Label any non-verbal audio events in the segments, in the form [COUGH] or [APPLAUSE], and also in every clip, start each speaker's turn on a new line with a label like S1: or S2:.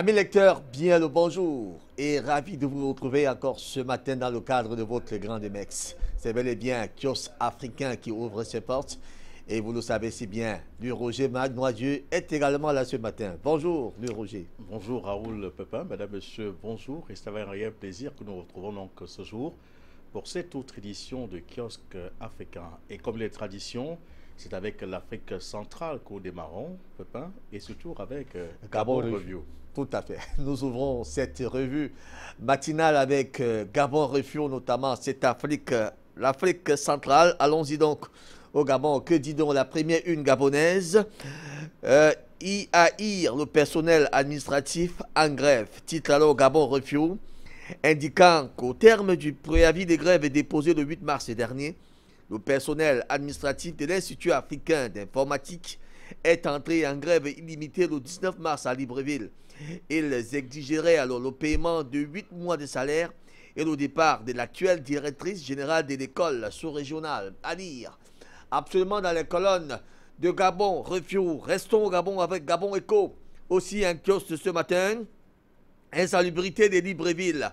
S1: Amis lecteurs, bien le bonjour et ravi de vous retrouver encore ce matin dans le cadre de votre Grand Demex. C'est bel et bien un kiosque africain qui ouvre ses portes et vous le savez si bien, Louis Roger Dieu est également là ce matin. Bonjour Louis Roger. Bonjour Raoul Pepin, madame, monsieur, bonjour
S2: et c'est un réel plaisir que nous retrouvons donc ce jour pour cette autre édition de kiosque africain. Et comme les traditions, c'est avec l'Afrique centrale qu'on démarrons, Pépin, et surtout avec euh, Gabon, Review.
S1: Tout à fait. [LAUGHS] Nous ouvrons cette revue matinale avec euh, Gabon Review, notamment cette Afrique, euh, l'Afrique centrale. Allons-y donc au Gabon. Que dit donc la première une gabonaise IAIR, le personnel administratif en grève. Titre alors Gabon Review, indiquant qu'au terme du préavis des grèves déposé le 8 mars dernier, le personnel administratif de l'Institut africain d'informatique est entré en grève illimitée le 19 mars à Libreville. Ils exigeraient alors le paiement de 8 mois de salaire et le départ de l'actuelle directrice générale de l'école sous-régionale à lire. Absolument dans les colonnes de Gabon, refus, restons au Gabon avec Gabon Eco. Aussi un kiosque ce matin, insalubrité de Libreville.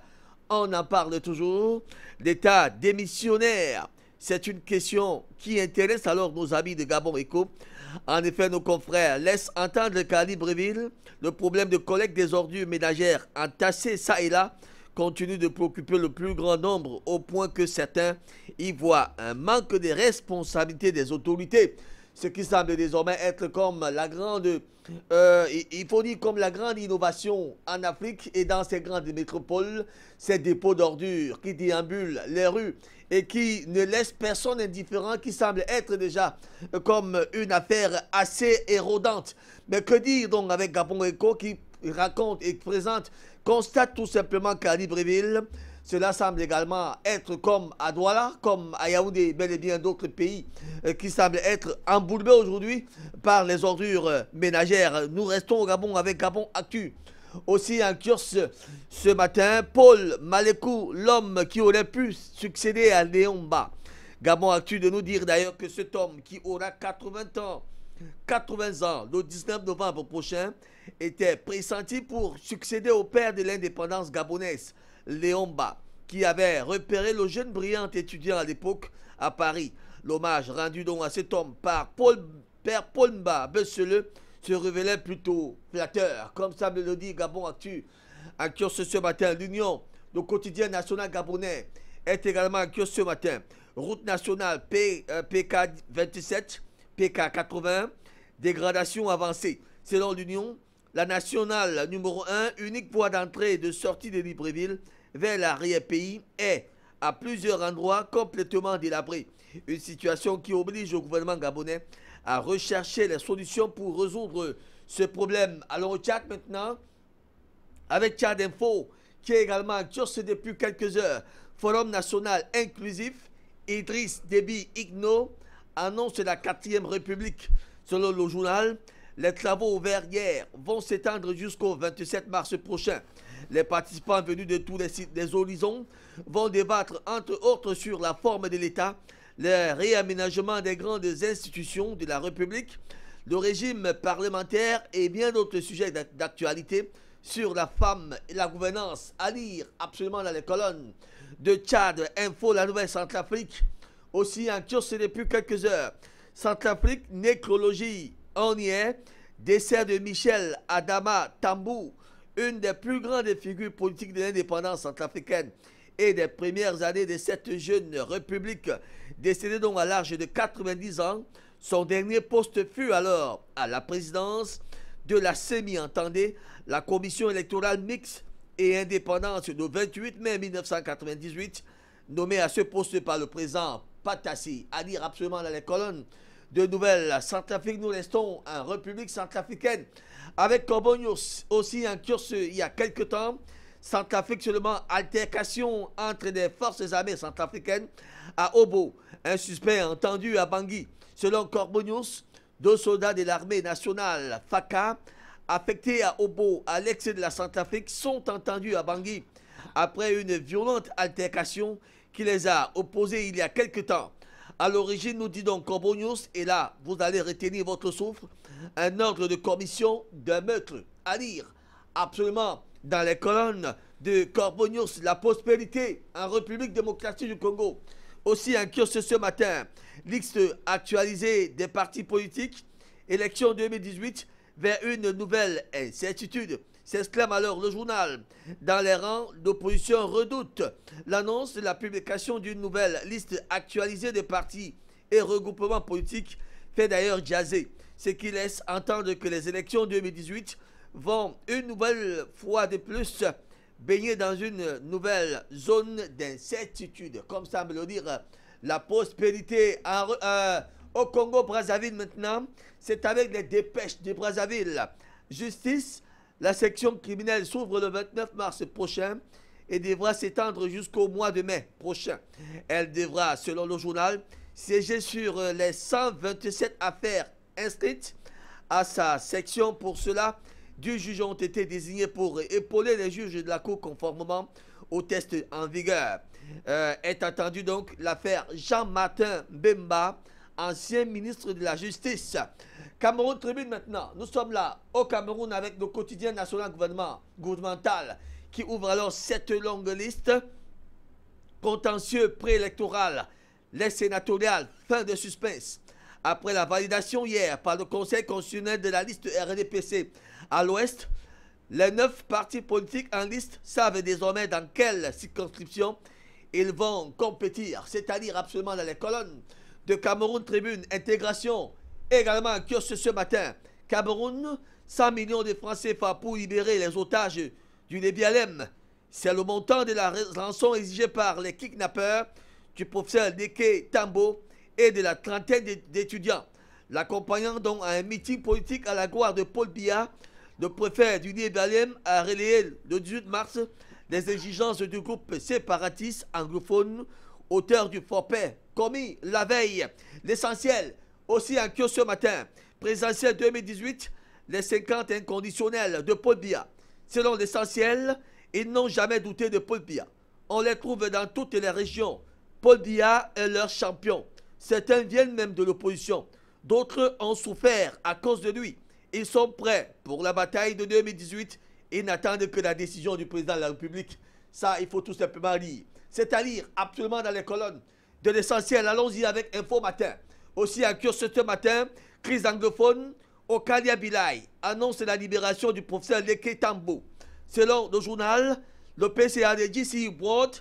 S1: On en parle toujours. L'État démissionnaire c'est une question qui intéresse alors nos amis de Gabon Eco. En effet, nos confrères laissent entendre qu'à Libreville, le problème de collecte des ordures ménagères entassées ça et là continue de préoccuper le plus grand nombre au point que certains y voient un manque de responsabilité des autorités ce qui semble désormais être comme la grande, euh, il faut dire comme la grande innovation en Afrique et dans ces grandes métropoles, ces dépôts d'ordures qui déambulent les rues et qui ne laissent personne indifférent, qui semble être déjà comme une affaire assez érodante. Mais que dire donc avec Gabon Eco qui raconte et présente, constate tout simplement qu'à Libreville, cela semble également être comme à Douala, comme à Yaoundé, bel et bien d'autres pays euh, qui semblent être embourbés aujourd'hui par les ordures euh, ménagères. Nous restons au Gabon avec Gabon Actu aussi en curse ce matin. Paul Malekou, l'homme qui aurait pu succéder à Léomba. Gabon Actu de nous dire d'ailleurs que cet homme qui aura 80 ans, 80 ans, le 19 novembre prochain, était pressenti pour succéder au père de l'indépendance gabonaise. Léomba, qui avait repéré le jeune brillant étudiant à l'époque à Paris. L'hommage rendu donc à cet homme par Paul, Père Paul Mba se révélait plutôt flatteur, comme ça me le dit Gabon Actu. ce matin, l'Union, le quotidien national gabonais, est également Actu ce matin. Route nationale PK 27, PK 80 dégradation avancée. Selon l'Union, la nationale numéro 1, unique voie d'entrée et de sortie de Libreville, vers l'arrière-pays est à plusieurs endroits complètement délabré. Une situation qui oblige le gouvernement gabonais à rechercher les solutions pour résoudre ce problème. Alors au Tchad maintenant, avec Tchad Info, qui est également en depuis quelques heures. Forum national inclusif, Idriss Deby Igno annonce la 4 République. Selon le journal, les travaux ouverts hier vont s'étendre jusqu'au 27 mars prochain. Les participants venus de tous les sites des horizons vont débattre entre autres sur la forme de l'État, le réaménagement des grandes institutions de la République, le régime parlementaire et bien d'autres sujets d'actualité sur la femme et la gouvernance à lire absolument dans les colonnes de Tchad Info, la nouvelle Centrafrique, aussi en kiosque depuis quelques heures. Centrafrique, nécrologie, on y est. Décès de Michel Adama Tambou, une des plus grandes figures politiques de l'indépendance centrafricaine et des premières années de cette jeune république, décédée donc à l'âge de 90 ans, son dernier poste fut alors à la présidence de la SEMI, entendée la commission électorale mixte et indépendante du 28 mai 1998, nommée à ce poste par le président Patassi, à dire absolument dans les colonnes de nouvelles centrafrique Nous restons en République centrafricaine. Avec Corbonius, aussi un cursus il y a quelque temps. Centrafrique seulement altercation entre des forces armées centrafricaines à Obo. Un suspect entendu à Bangui. Selon Corbonius, deux soldats de l'armée nationale FACA affectés à Obo, à l'excès de la Centrafrique, sont entendus à Bangui après une violente altercation qui les a opposés il y a quelque temps. À l'origine, nous dit donc Corbonius, et là, vous allez retenir votre souffle, un ordre de commission d'un meurtre à lire absolument dans les colonnes de Corbonius, la prospérité en République démocratique du Congo. Aussi un curse ce matin, liste actualisée des partis politiques, élection 2018 vers une nouvelle incertitude s'exclame alors le journal. Dans les rangs, d'opposition redoute l'annonce de la publication d'une nouvelle liste actualisée des partis et regroupements politiques fait d'ailleurs jaser, ce qui laisse entendre que les élections 2018 vont une nouvelle fois de plus baigner dans une nouvelle zone d'incertitude. Comme ça me le dire, la prospérité euh, au Congo-Brazzaville maintenant, c'est avec les dépêches de Brazzaville. Justice, la section criminelle s'ouvre le 29 mars prochain et devra s'étendre jusqu'au mois de mai prochain. Elle devra, selon le journal, siéger sur euh, les 127 affaires inscrites à sa section. Pour cela, deux juges ont été désignés pour épauler les juges de la Cour conformément au tests en vigueur. Euh, est attendu donc l'affaire Jean-Martin Bemba, ancien ministre de la Justice. Cameroun Tribune maintenant. Nous sommes là au Cameroun avec le quotidien national gouvernemental qui ouvre alors cette longue liste. Contentieux préélectoral, les sénatoriales, fin de suspense. Après la validation hier par le Conseil constitutionnel de la liste RDPC à l'Ouest, les neuf partis politiques en liste savent désormais dans quelle circonscription ils vont compétir, c'est-à-dire absolument dans les colonnes de Cameroun Tribune, intégration, Également, Kiosk ce matin, Cameroun, 100 millions de Français font pour libérer les otages du Nébialem. C'est le montant de la rançon exigée par les kidnappeurs du professeur Neke Tambo et de la trentaine d'étudiants. L'accompagnant donc à un meeting politique à la gloire de Paul Biya, le préfet du Nébialem a relayé le 18 mars les exigences du groupe séparatiste anglophone, auteur du forfait commis la veille. L'essentiel, aussi en cure ce matin, présentiel 2018, les 50 inconditionnels de Paul Biya. Selon l'essentiel, ils n'ont jamais douté de Paul Biya. On les trouve dans toutes les régions. Paul Biya est leur champion. Certains viennent même de l'opposition. D'autres ont souffert à cause de lui. Ils sont prêts pour la bataille de 2018 et n'attendent que la décision du président de la République. Ça, il faut tout simplement lire. C'est à lire absolument dans les colonnes de l'essentiel. Allons-y avec Info Matin. Aussi à ce matin, crise anglophone au Bilai annonce la libération du professeur Leke Tambo. Selon le journal, le PCA de JC Broad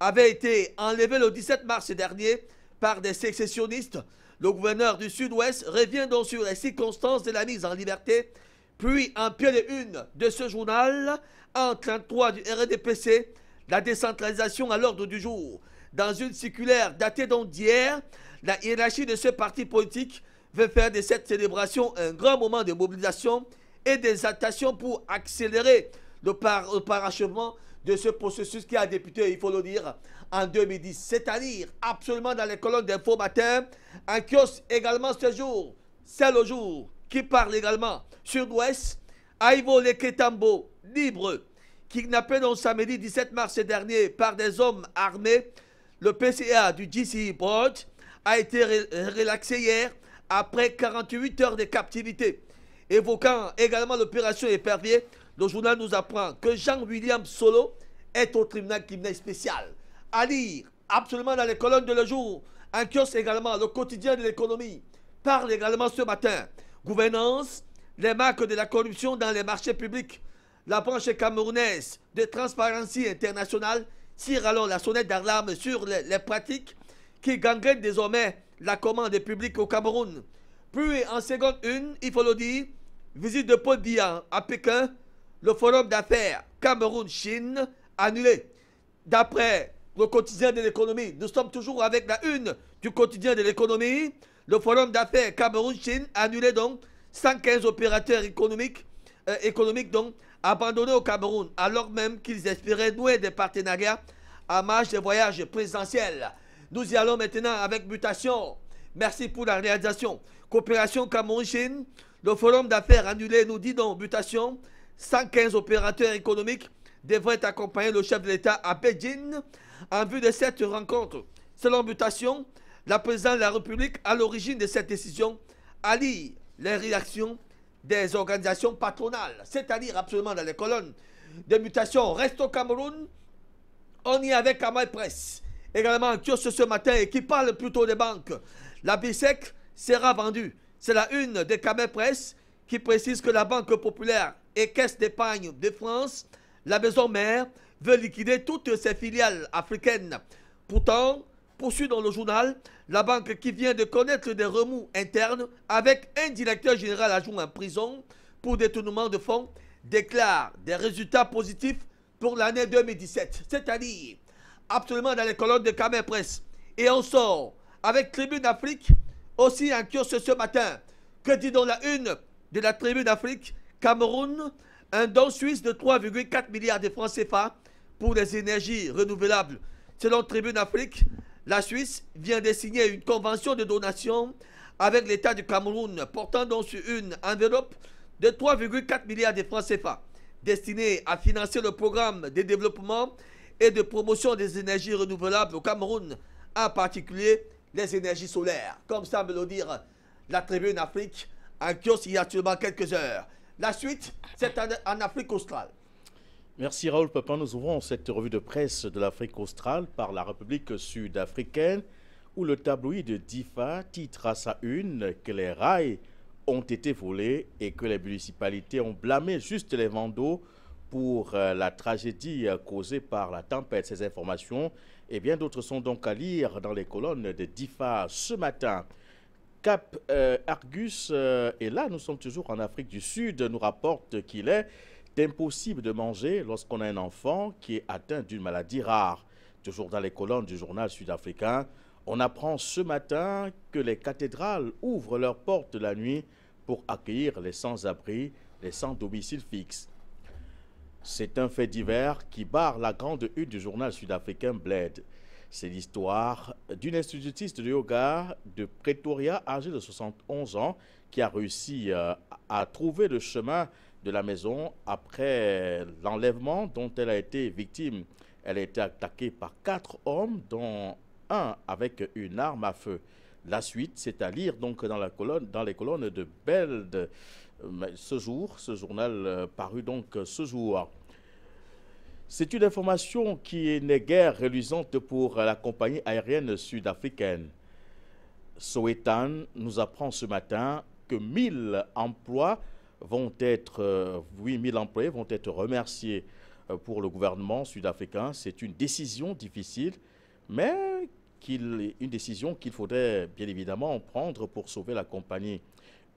S1: avait été enlevé le 17 mars dernier par des sécessionnistes. Le gouverneur du Sud-Ouest revient donc sur les circonstances de la mise en liberté. Puis, en pied de une de ce journal, en 33 du RDPC, la décentralisation à l'ordre du jour. Dans une circulaire datée d'hier, la hiérarchie de ce parti politique veut faire de cette célébration un grand moment de mobilisation et d'exaltation pour accélérer le, par, parachèvement de ce processus qui a débuté, il faut le dire, en 2010. C'est-à-dire, absolument dans les colonnes d'Info Matin, un kiosque également ce jour, c'est le jour qui parle également sur l'Ouest, Aïvo Leketambo, libre, kidnappé le samedi 17 mars dernier par des hommes armés, le PCA du GCI Broad, a été relaxé hier après 48 heures de captivité. Évoquant également l'opération Épervier, le journal nous apprend que Jean-William Solo est au tribunal criminel spécial. À lire absolument dans les colonnes de le jour, un kiosque également, le quotidien de l'économie parle également ce matin. Gouvernance, les marques de la corruption dans les marchés publics. La branche camerounaise de transparence internationale, tire alors la sonnette d'alarme sur les pratiques qui gangrène désormais la commande publique au Cameroun. Puis en seconde une, il faut le dire, visite de Paul Dian à Pékin, le forum d'affaires Cameroun-Chine annulé. D'après le quotidien de l'économie, nous sommes toujours avec la une du quotidien de l'économie. Le forum d'affaires Cameroun-Chine annulé donc 115 opérateurs économiques, euh, économiques donc abandonnés au Cameroun alors même qu'ils espéraient nouer des partenariats à marge des voyages présidentiels. Nous y allons maintenant avec Mutation. Merci pour la réalisation. Coopération Cameroun-Chine, le forum d'affaires annulé nous dit dans Mutation. 115 opérateurs économiques devraient accompagner le chef de l'État à Beijing en vue de cette rencontre. Selon Mutation, la présidente de la République à l'origine de cette décision allie les réactions des organisations patronales, c'est-à-dire absolument dans les colonnes de mutation. Reste au Cameroun, on y est avec Amal Presse également qui ce matin et qui parle plutôt des banques. La BISEC sera vendue. C'est la une des camé Presse qui précise que la Banque populaire et Caisse d'épargne de France, la maison mère, veut liquider toutes ses filiales africaines. Pourtant, poursuit dans le journal, la banque qui vient de connaître des remous internes avec un directeur général adjoint en prison pour détournement de fonds déclare des résultats positifs pour l'année 2017, c'est-à-dire absolument dans les colonnes de Camer Presse. Et on sort avec Tribune d'Afrique, aussi un kiosque ce matin. Que dit dans la une de la Tribune d'Afrique Cameroun, un don suisse de 3,4 milliards de francs CFA pour les énergies renouvelables. Selon Tribune d'Afrique, la Suisse vient de signer une convention de donation avec l'État du Cameroun, portant donc sur une enveloppe de 3,4 milliards de francs CFA destinée à financer le programme de développement et de promotion des énergies renouvelables au Cameroun, en particulier les énergies solaires, comme ça, me le dire la Tribune Afrique, un kiosque il y a actuellement quelques heures. La suite, c'est en Afrique australe.
S2: Merci Raoul Papin. Nous ouvrons cette revue de presse de l'Afrique australe par la République sud-africaine où le tabloïd DIFA titre à sa une que les rails ont été volés et que les municipalités ont blâmé juste les vandaux pour euh, la tragédie euh, causée par la tempête. Ces informations et eh bien d'autres sont donc à lire dans les colonnes de DIFA ce matin. Cap euh, Argus, et là nous sommes toujours en Afrique du Sud, nous rapporte qu'il est impossible de manger lorsqu'on a un enfant qui est atteint d'une maladie rare. Toujours dans les colonnes du journal sud-africain, on apprend ce matin que les cathédrales ouvrent leurs portes la nuit pour accueillir les sans-abri, les sans domicile fixe. C'est un fait divers qui barre la grande hutte du journal sud-africain Bled. C'est l'histoire d'une institutiste de yoga de Pretoria âgée de 71 ans qui a réussi euh, à trouver le chemin de la maison après l'enlèvement dont elle a été victime. Elle a été attaquée par quatre hommes, dont un avec une arme à feu. La suite, c'est à lire donc dans, les colonnes de Belde ce jour, ce journal euh, parut donc euh, ce jour. C'est une information qui n'est guère reluisante pour euh, la compagnie aérienne sud-africaine. Sowetan nous apprend ce matin que 1000 emplois vont être, oui, employés vont être remerciés pour le gouvernement sud-africain. C'est une décision difficile, mais une décision qu'il faudrait bien évidemment prendre pour sauver la compagnie.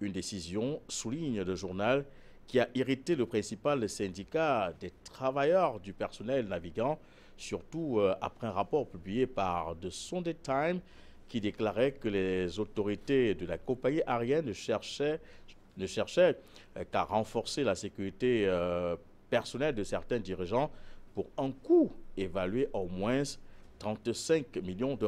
S2: Une décision, souligne le journal, qui a irrité le principal syndicat des travailleurs du personnel navigant, surtout euh, après un rapport publié par The Sunday Times qui déclarait que les autorités de la compagnie aérienne cherchaient, ne cherchaient euh, qu'à renforcer la sécurité euh, personnelle de certains dirigeants pour un coût évalué au moins 35 millions de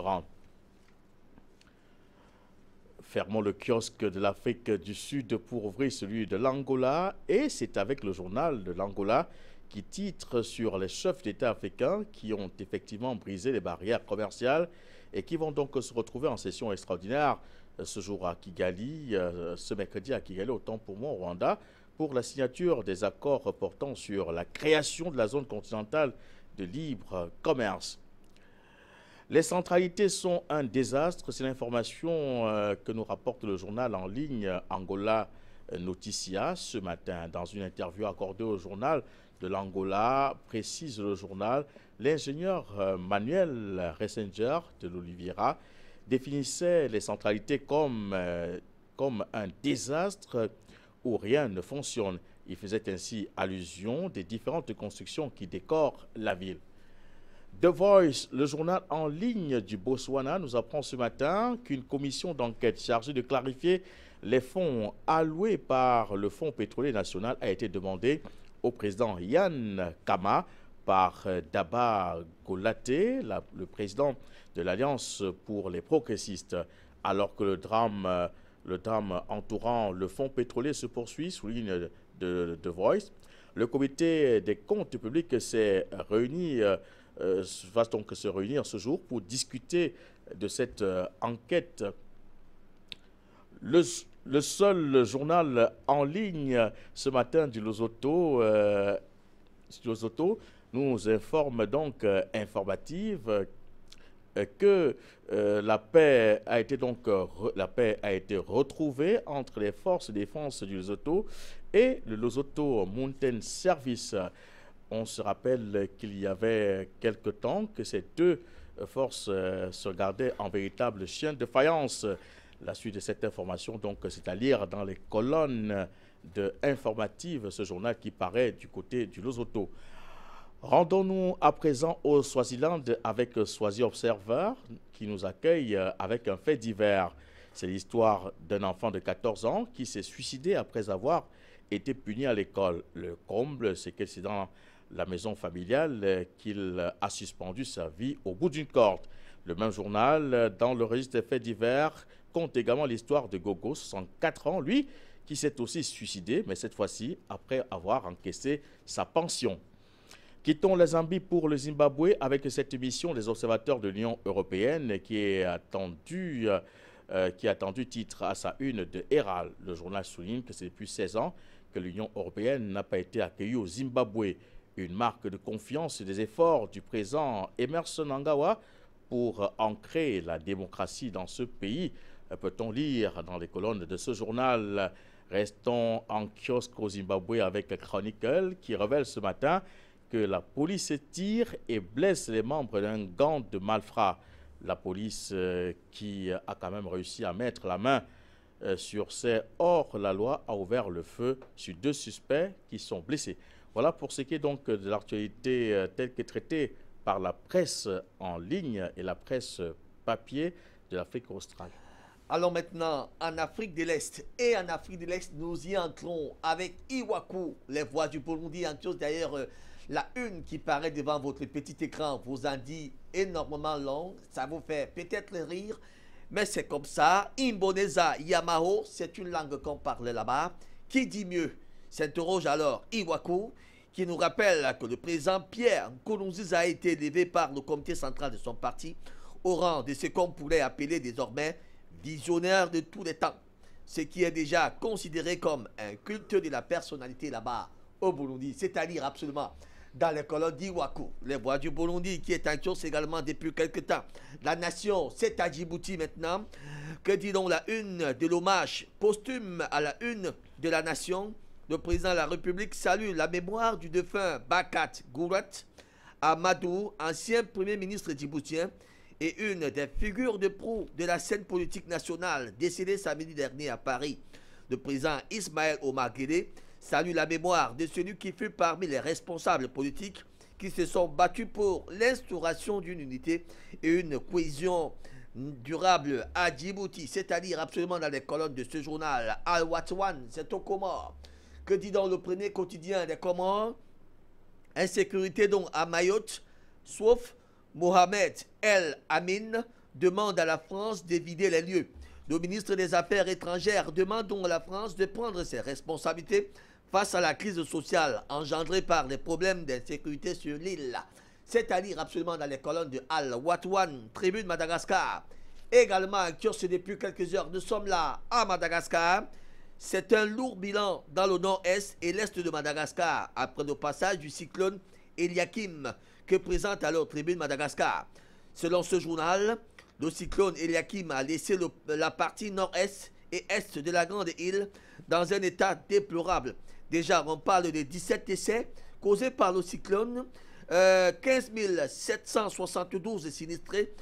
S2: Fermons le kiosque de l'Afrique du Sud pour ouvrir celui de l'Angola et c'est avec le journal de l'Angola qui titre sur les chefs d'État africains qui ont effectivement brisé les barrières commerciales et qui vont donc se retrouver en session extraordinaire euh, ce jour à Kigali, euh, ce mercredi à Kigali, autant pour moi au Rwanda, pour la signature des accords portant sur la création de la zone continentale de libre commerce. Les centralités sont un désastre. C'est l'information euh, que nous rapporte le journal en ligne euh, Angola euh, Noticia ce matin. Dans une interview accordée au journal de l'Angola, précise le journal, l'ingénieur Manuel Ressinger de l'Oliviera définissait les centralités comme, comme un désastre où rien ne fonctionne. Il faisait ainsi allusion des différentes constructions qui décorent la ville. The Voice, le journal en ligne du Botswana, nous apprend ce matin qu'une commission d'enquête chargée de clarifier les fonds alloués par le Fonds pétrolier national a été demandée au président Yann Kama par Daba Golate, le président de l'Alliance pour les progressistes, alors que le drame, le drame entourant le fonds pétrolier se poursuit, souligne The Voice. Le comité des comptes publics s'est réuni euh, euh, va donc se réunir ce jour pour discuter de cette euh, enquête. Le, seul journal en ligne ce matin du Losoto, euh, nous informe donc euh, informative que la paix a été donc la paix a été retrouvée entre les forces de défense du Otto et le Otto Mountain Service on se rappelle qu'il y avait quelque temps que ces deux forces euh, se gardaient en véritable chien de faïence. La suite de cette information, donc, c'est à lire dans les colonnes de Informative, ce journal qui paraît du côté du Losoto. Rendons-nous à présent au Swaziland avec Swazi Observer qui nous accueille euh, avec un fait divers. C'est l'histoire d'un enfant de 14 ans qui s'est suicidé après avoir été puni à l'école. Le comble, c'est que c'est dans la maison familiale euh, qu'il a suspendu sa vie au bout d'une corde. Le même journal, euh, dans le registre des faits divers, compte également l'histoire de Gogo, 64 ans, lui, qui s'est aussi suicidé, mais cette fois-ci après avoir encaissé sa pension. Quittons la Zambie pour le Zimbabwe avec cette mission des observateurs de l'Union européenne qui euh, a attendu titre à sa une de Héral. Le journal souligne que c'est depuis 16 ans que l'Union européenne n'a pas été accueillie au Zimbabwe. Une marque de confiance des efforts du présent Emerson Angawa pour ancrer la démocratie dans ce pays, peut-on lire dans les colonnes de ce journal. Restons en kiosque au Zimbabwe avec Chronicle qui révèle ce matin que la police tire et blesse les membres d'un gang de malfrats. La police euh, qui a quand même réussi à mettre la main euh, sur ces hors-la-loi a ouvert le feu sur deux suspects qui sont blessés. Voilà pour ce qui est donc de l'actualité euh, telle que traitée par la presse en ligne et la presse papier de l'Afrique australe.
S1: Alors maintenant en Afrique de l'Est et en Afrique de l'Est, nous y entrons avec Iwaku, les voix du Burundi. En chose d'ailleurs, euh, la une qui paraît devant votre petit écran vous en dit énormément longue Ça vous fait peut-être rire, mais c'est comme ça. Imbonesa Yamaho, c'est une langue qu'on parle là-bas. Qui dit mieux S'interroge alors Iwaku qui nous rappelle que le président Pierre Nkurunziza a été élevé par le comité central de son parti au rang de ce qu'on pourrait appeler désormais visionnaire de tous les temps, ce qui est déjà considéré comme un culte de la personnalité là-bas au Burundi, c'est-à-dire absolument dans les colonnes d'Iwaku, les voix du Burundi qui est en chose également depuis quelques temps. La nation, c'est à Djibouti maintenant. Que dit donc la une de l'hommage posthume à la une de la nation le président de la République salue la mémoire du défunt Bakat Gourat Amadou, ancien premier ministre djiboutien et une des figures de proue de la scène politique nationale, décédée samedi dernier à Paris. Le président Ismaël Omar Guédé salue la mémoire de celui qui fut parmi les responsables politiques qui se sont battus pour l'instauration d'une unité et une cohésion durable à Djibouti, c'est-à-dire absolument dans les colonnes de ce journal. Al-Watwan, c'est au Comore que dit dans le premier quotidien des Comores, insécurité donc à Mayotte, sauf Mohamed El Amin demande à la France d'évider les lieux. Le ministre des Affaires étrangères demande donc à la France de prendre ses responsabilités face à la crise sociale engendrée par les problèmes d'insécurité sur l'île. C'est à lire absolument dans les colonnes de al watwan tribune Madagascar. Également, curse depuis quelques heures, nous sommes là à Madagascar. C'est un lourd bilan dans le nord-est et l'est de Madagascar après le passage du cyclone Eliakim que présente alors Tribune Madagascar. Selon ce journal, le cyclone Eliakim a laissé la partie nord-est et est de la grande île dans un état déplorable. Déjà, on parle des 17 décès causés par le cyclone, 15 euh, 772 sinistrés,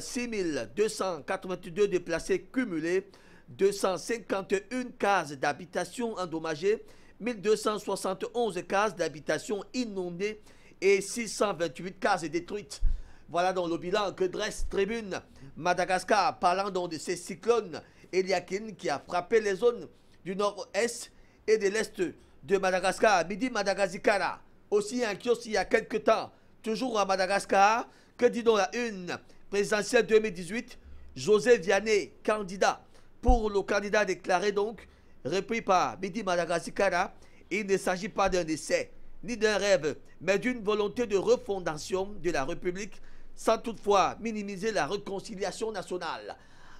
S1: 6 euh, 282 déplacés cumulés, 251 cases d'habitation endommagées, 1271 cases d'habitation inondées et 628 cases détruites. Voilà donc le bilan que dresse Tribune Madagascar, parlant donc de ces cyclones Eliakin qui a frappé les zones du nord-est et de l'est de Madagascar. Midi Madagascar, aussi un kiosque il y a quelques temps, toujours à Madagascar. Que dit donc la une présidentielle 2018 José Vianney, candidat pour le candidat déclaré donc, repris par Midi Madagascar, il ne s'agit pas d'un essai, ni d'un rêve, mais d'une volonté de refondation de la République, sans toutefois minimiser la réconciliation nationale.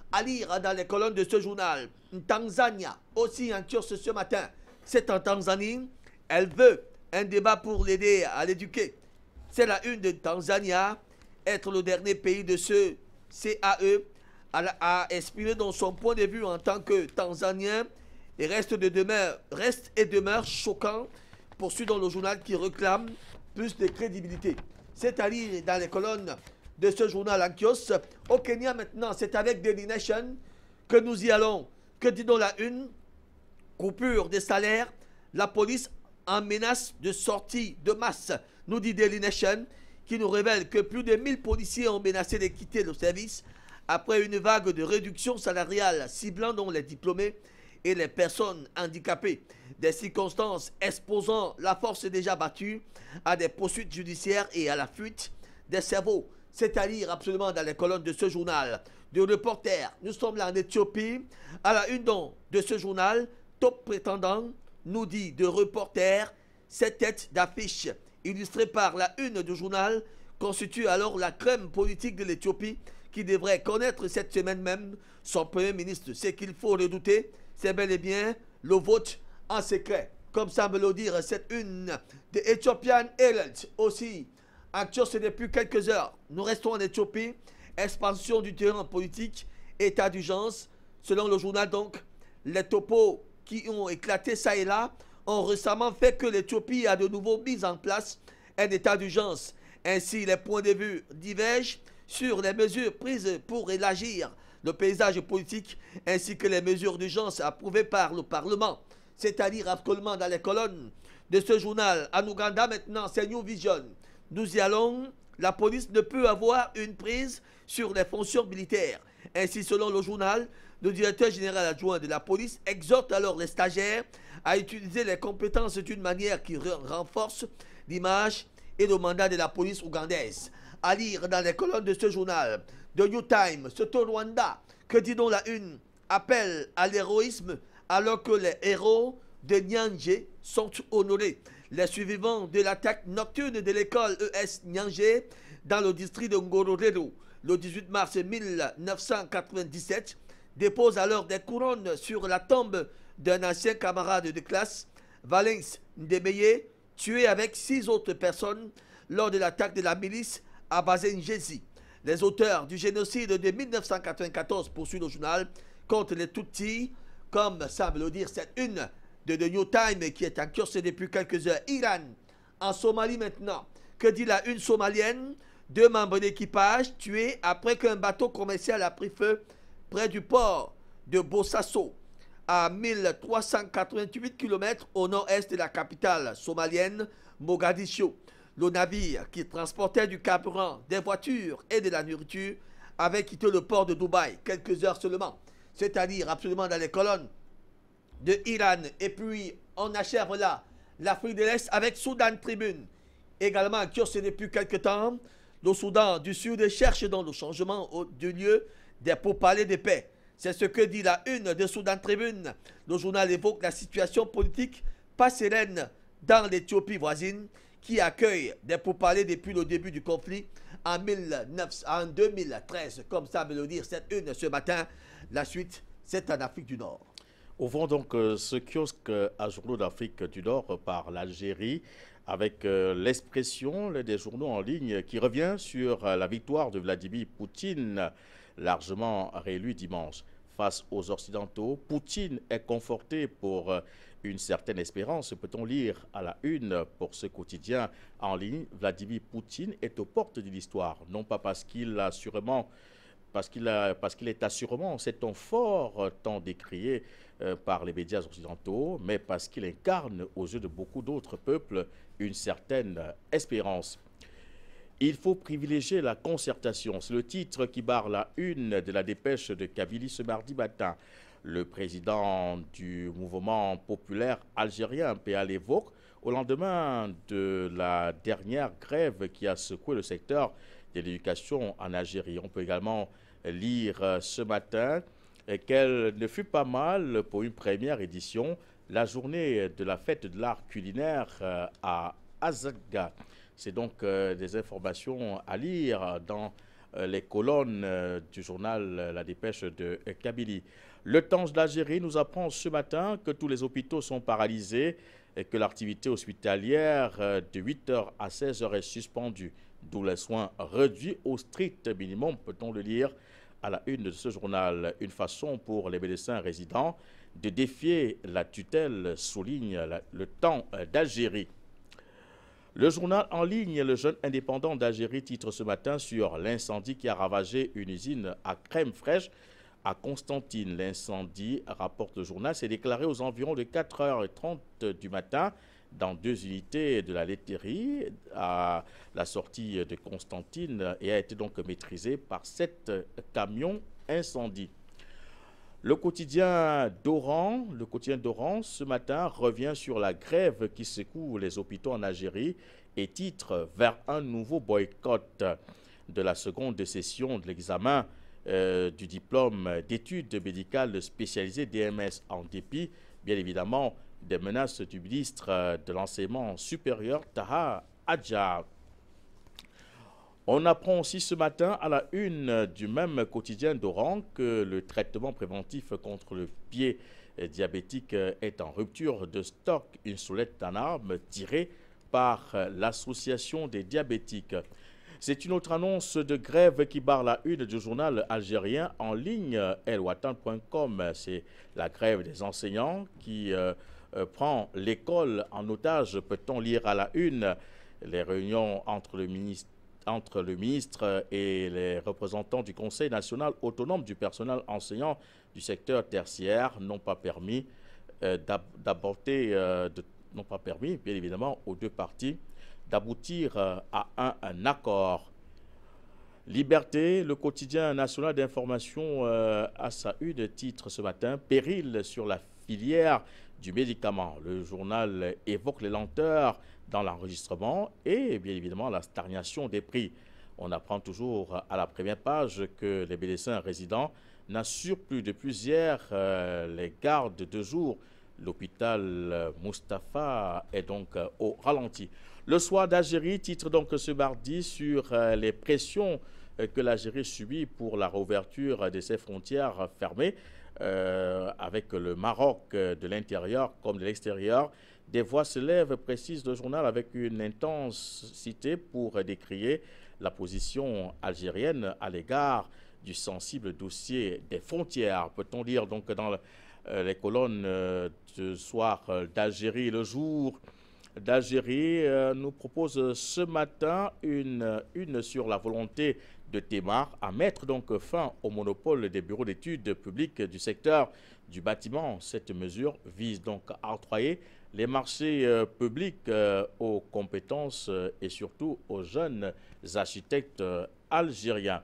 S1: À lire dans les colonnes de ce journal, Tanzania, aussi en Turse ce matin, c'est en Tanzanie, elle veut un débat pour l'aider à l'éduquer. C'est la une de Tanzania, être le dernier pays de ce CAE a, inspiré dans son point de vue en tant que Tanzanien. et reste de demeure, reste et demeure choquants, poursuit dans le journal qui réclame plus de crédibilité. C'est à lire dans les colonnes de ce journal en Au Kenya maintenant, c'est avec Daily Nation que nous y allons. Que dit donc la une Coupure des salaires, la police en menace de sortie de masse, nous dit Daily Nation, qui nous révèle que plus de 1000 policiers ont menacé de quitter le service après une vague de réduction salariale ciblant donc les diplômés et les personnes handicapées, des circonstances exposant la force déjà battue à des poursuites judiciaires et à la fuite des cerveaux. C'est à lire absolument dans les colonnes de ce journal. De reporter, nous sommes là en Éthiopie, à la une dont de ce journal, top prétendant nous dit de reporter, cette tête d'affiche illustrée par la une du journal constitue alors la crème politique de l'Éthiopie qui devrait connaître cette semaine même son Premier ministre. Ce qu'il faut redouter, c'est bel et bien le vote en secret. Comme semble le dire cette une des Ethiopian Herald aussi. Acteur, n'est depuis quelques heures. Nous restons en Éthiopie. Expansion du terrain politique, état d'urgence. Selon le journal, donc, les topos qui ont éclaté ça et là ont récemment fait que l'Éthiopie a de nouveau mis en place un état d'urgence. Ainsi, les points de vue divergent sur les mesures prises pour élargir le paysage politique ainsi que les mesures d'urgence approuvées par le Parlement, c'est-à-dire actuellement dans les colonnes de ce journal. En Ouganda, maintenant, c'est New Vision. Nous y allons. La police ne peut avoir une prise sur les fonctions militaires. Ainsi, selon le journal, le directeur général adjoint de la police exhorte alors les stagiaires à utiliser les compétences d'une manière qui renforce l'image et le mandat de la police ougandaise à lire dans les colonnes de ce journal de New Times, Soto Rwanda, que dit donc la une, appelle à l'héroïsme alors que les héros de Nyangé sont honorés. Les survivants de l'attaque nocturne de l'école ES Nyangé dans le district de Ngororero le 18 mars 1997 déposent alors des couronnes sur la tombe d'un ancien camarade de classe, Valens Ndemeye tué avec six autres personnes lors de l'attaque de la milice à Les auteurs du génocide de 1994 poursuivent le journal contre les Tutsis, comme semble le dire cette une de The New Time qui est en curse depuis quelques heures. Iran, en Somalie maintenant. Que dit la une somalienne Deux membres d'équipage tués après qu'un bateau commercial a pris feu près du port de Bossasso, à 1388 km au nord-est de la capitale somalienne, Mogadiscio le navire qui transportait du carburant, des voitures et de la nourriture avait quitté le port de Dubaï quelques heures seulement, c'est-à-dire absolument dans les colonnes de Iran. Et puis, on achève là l'Afrique de l'Est avec Soudan Tribune. Également, n'est depuis quelque temps, le Soudan du Sud cherche dans le changement au, du lieu des parler de paix. C'est ce que dit la une de Soudan Tribune. Le journal évoque la situation politique pas sereine dans l'Éthiopie voisine qui accueille des pourparlers depuis le début du conflit en, 2013. Comme ça, me le dire, cette une ce matin. La suite, c'est en Afrique du Nord.
S2: Ouvrons donc euh, ce kiosque euh, à journaux d'Afrique du Nord par l'Algérie avec euh, l'expression des journaux en ligne qui revient sur la victoire de Vladimir Poutine, largement réélu dimanche. Face aux Occidentaux, Poutine est conforté pour une certaine espérance, peut-on lire à la une pour ce quotidien en ligne, Vladimir Poutine est aux portes de l'histoire, non pas parce qu'il a parce qu'il est assurément cet homme fort tant décrié euh, par les médias occidentaux, mais parce qu'il incarne aux yeux de beaucoup d'autres peuples une certaine espérance. Il faut privilégier la concertation. C'est le titre qui barre la une de la dépêche de Kabylie ce mardi matin. Le président du mouvement populaire algérien, PA l'évoque, e au lendemain de la dernière grève qui a secoué le secteur de l'éducation en Algérie. On peut également lire euh, ce matin euh, qu'elle ne fut pas mal pour une première édition, la journée de la fête de l'art culinaire euh, à Azaga. C'est donc des informations à lire dans les colonnes du journal La Dépêche de Kabylie. Le temps d'Algérie nous apprend ce matin que tous les hôpitaux sont paralysés et que l'activité hospitalière euh, de 8h à 16h est suspendue, d'où les soins réduits au strict minimum, peut-on le lire à la une de ce journal. Une façon pour les médecins résidents de défier la tutelle, souligne le temps d'Algérie. Le journal en ligne Le Jeune Indépendant d'Algérie titre ce matin sur l'incendie qui a ravagé une usine à crème fraîche à Constantine. L'incendie, rapporte le journal, s'est déclaré aux environs de 4h30 du matin dans deux unités de la laiterie à la sortie de Constantine et a été donc maîtrisé par sept camions incendie. Le quotidien d'Oran, le quotidien d'Oran ce matin revient sur la grève qui secoue les hôpitaux en Algérie et titre vers un nouveau boycott de la seconde session de l'examen euh, du diplôme d'études médicales spécialisées DMS en dépit, bien évidemment, des menaces du ministre de l'enseignement supérieur, Taha Adja. On apprend aussi ce matin à la une du même quotidien d'Oran que le traitement préventif contre le pied diabétique est en rupture de stock. Une soulette d'un arme tirée par l'Association des diabétiques. C'est une autre annonce de grève qui barre la une du journal algérien en ligne elwatan.com. C'est la grève des enseignants qui euh, euh, prend l'école en otage, peut-on lire à la une. Les réunions entre le ministre et les représentants du Conseil national autonome du personnel enseignant du secteur tertiaire n'ont pas permis euh, d'aborder, n'ont pas permis, bien évidemment, aux deux parties d'aboutir euh, à un, accord. Liberté, le quotidien national d'information euh, ...a à sa une titre ce matin, péril sur la filière du médicament. Le journal évoque les lenteurs dans l'enregistrement et bien évidemment la stagnation des prix. On apprend toujours à la première page que les médecins résidents n'assurent plus de plusieurs euh, les gardes de jour. L'hôpital Mustapha est donc au ralenti. Le soir d'Algérie titre donc ce mardi sur euh, les pressions euh, que l'Algérie subit pour la réouverture de ses frontières fermées euh, avec le Maroc de l'intérieur comme de l'extérieur. Des voix se lèvent, précise le journal, avec une intensité pour décrier la position algérienne à l'égard du sensible dossier des frontières, peut-on dire donc dans les colonnes ce soir d'Algérie le jour d'Algérie euh, nous propose ce matin une, une sur la volonté de Témar à mettre donc fin au monopole des bureaux d'études publiques du secteur du bâtiment. Cette mesure vise donc à octroyer les marchés euh, publics euh, aux compétences et surtout aux jeunes architectes algériens.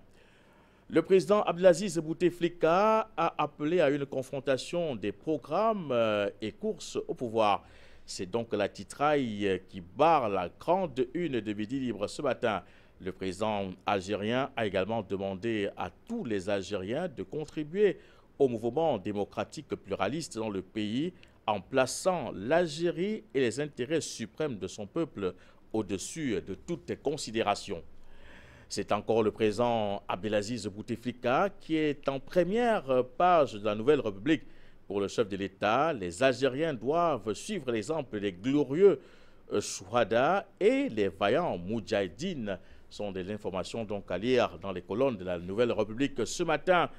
S2: Le président Abdelaziz Bouteflika a appelé à une confrontation des programmes et courses au pouvoir. C'est donc la titraille euh, qui barre la grande une de Midi Libre ce matin. Le président algérien a également demandé à tous les Algériens de contribuer au mouvement démocratique pluraliste dans le pays en plaçant l'Algérie et les intérêts suprêmes de son peuple au-dessus de toutes considérations. C'est encore le président Abdelaziz Bouteflika qui est en première page de la Nouvelle République. Pour le chef de l'État, les Algériens doivent suivre l'exemple des glorieux euh, Chouada et les vaillants Ce sont des informations donc à lire dans les colonnes de la Nouvelle République ce matin.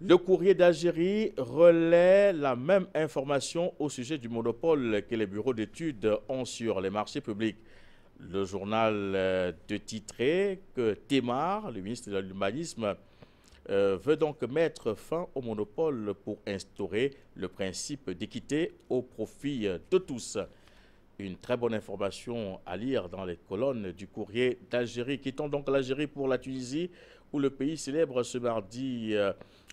S2: Le courrier d'Algérie relaie la même information au sujet du monopole que les bureaux d'études ont sur les marchés publics. Le journal euh, de titre que Témar, le ministre de l'Humanisme, euh, veut donc mettre fin au monopole pour instaurer le principe d'équité au profit de tous. Une très bonne information à lire dans les colonnes du courrier d'Algérie. Quittons donc l'Algérie pour la Tunisie, où le pays célèbre ce mardi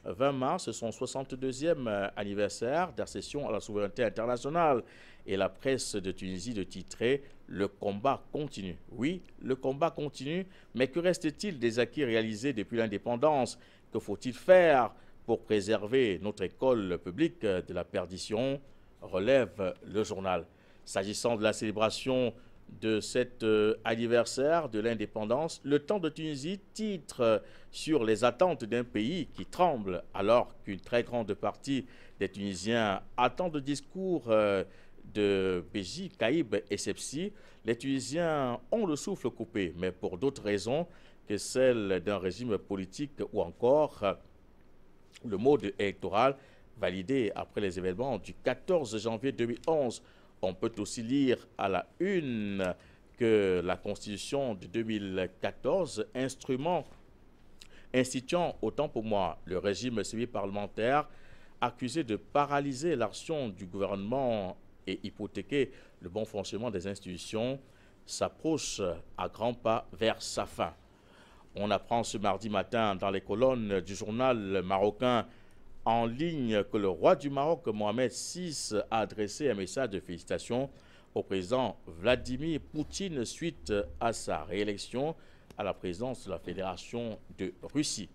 S2: 20 euh, mars son 62e euh, anniversaire d'accession à la souveraineté internationale. Et la presse de Tunisie de titrer Le combat continue. Oui, le combat continue, mais que reste-t-il des acquis réalisés depuis l'indépendance que faut-il faire pour préserver notre école publique de la perdition relève le journal. S'agissant de la célébration de cet euh, anniversaire de l'indépendance, le temps de Tunisie titre sur les attentes d'un pays qui tremble alors qu'une très grande partie des Tunisiens attendent le discours euh, de Béji, Caïb et Sepsi. Les Tunisiens ont le souffle coupé, mais pour d'autres raisons, que celle d'un régime politique ou encore le mode électoral validé après les événements du 14 janvier 2011. On peut aussi lire à la une que la Constitution de 2014, instrument instituant autant pour moi le régime semi parlementaire, accusé de paralyser l'action du gouvernement et hypothéquer le bon fonctionnement des institutions, s'approche à grands pas vers sa fin. On apprend ce mardi matin dans les colonnes du journal marocain en ligne que le roi du Maroc, Mohamed VI, a adressé un message de félicitations au président Vladimir Poutine suite à sa réélection à la présidence de la Fédération de Russie.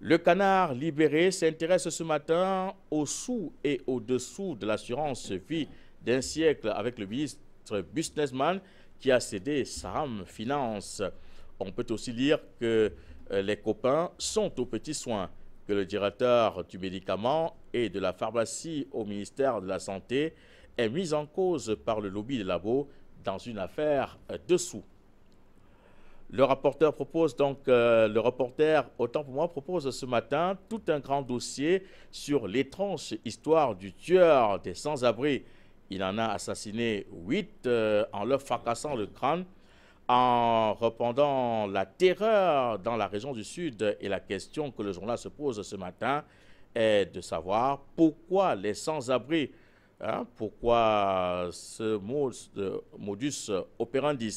S2: Le canard libéré s'intéresse ce matin au sous et au-dessous de l'assurance vie d'un siècle avec le ministre Businessman qui a cédé rame Finance on peut aussi lire que euh, les copains sont aux petits soins, que le directeur du médicament et de la pharmacie au ministère de la Santé est mis en cause par le lobby des labos dans une affaire euh, dessous. Le rapporteur propose donc, euh, le reporter, autant pour moi, propose ce matin tout un grand dossier sur l'étrange histoire du tueur des sans-abri. Il en a assassiné huit en leur fracassant le crâne en reprenant la terreur dans la région du Sud et la question que le journal se pose ce matin est de savoir pourquoi les sans-abri, hein, pourquoi ce modus euh, operandi.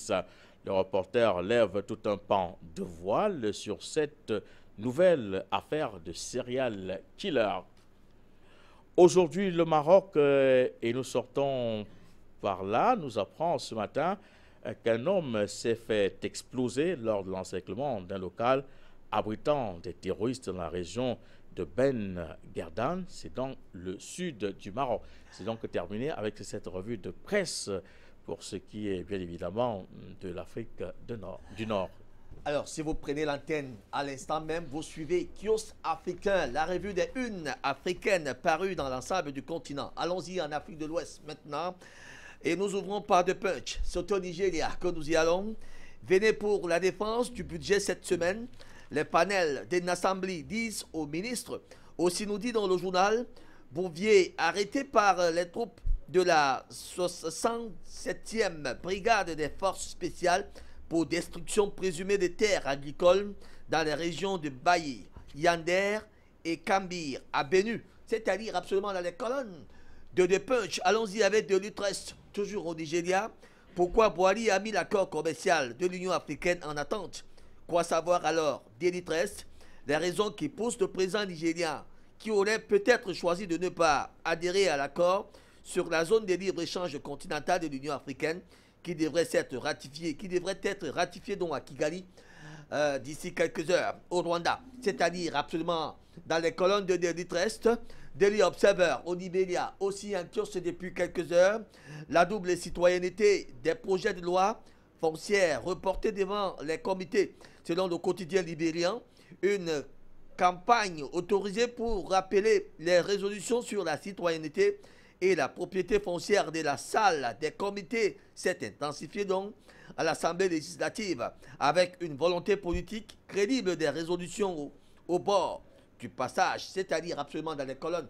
S2: Le reporter lève tout un pan de voile sur cette nouvelle affaire de serial killer. Aujourd'hui, le Maroc, euh, et nous sortons par là, nous apprend ce matin euh, qu'un homme s'est fait exploser lors de l'encerclement d'un local abritant des terroristes dans la région de Ben Gerdan, c'est dans le sud du Maroc. C'est donc terminé avec cette revue de presse pour ce qui est bien évidemment de l'Afrique du Nord.
S1: Alors, si vous prenez l'antenne à l'instant même, vous suivez Kios Africain, la revue des Unes africaines parue dans l'ensemble du continent. Allons-y en Afrique de l'Ouest maintenant. Et nous ouvrons par de punch. C'est au Nigeria que nous y allons. Venez pour la défense du budget cette semaine. Les panels d'une assemblée disent au ministre, aussi nous dit dans le journal, Bouvier arrêté par les troupes de la 67e brigade des forces spéciales pour destruction présumée des terres agricoles dans les régions de Baï, Yander et Kambir à Bénu. c'est-à-dire absolument dans les colonnes de The Punch. Allons-y avec de toujours au Nigeria. Pourquoi Boali a mis l'accord commercial de l'Union africaine en attente Quoi savoir alors de Les raisons qui poussent le président nigérien, qui aurait peut-être choisi de ne pas adhérer à l'accord sur la zone de libre-échange continentale de l'Union africaine, qui devrait être ratifiée, qui devrait être ratifiée donc à Kigali euh, d'ici quelques heures au Rwanda, c'est-à-dire absolument dans les colonnes de Delitrest. Daily Observer au Nibéria, aussi course depuis quelques heures la double citoyenneté des projets de loi foncière reportés devant les comités. Selon le quotidien libérien, une campagne autorisée pour rappeler les résolutions sur la citoyenneté et la propriété foncière de la salle des comités s'est intensifiée donc à l'Assemblée législative avec une volonté politique crédible des résolutions au, au bord passage, c'est-à-dire absolument dans les colonnes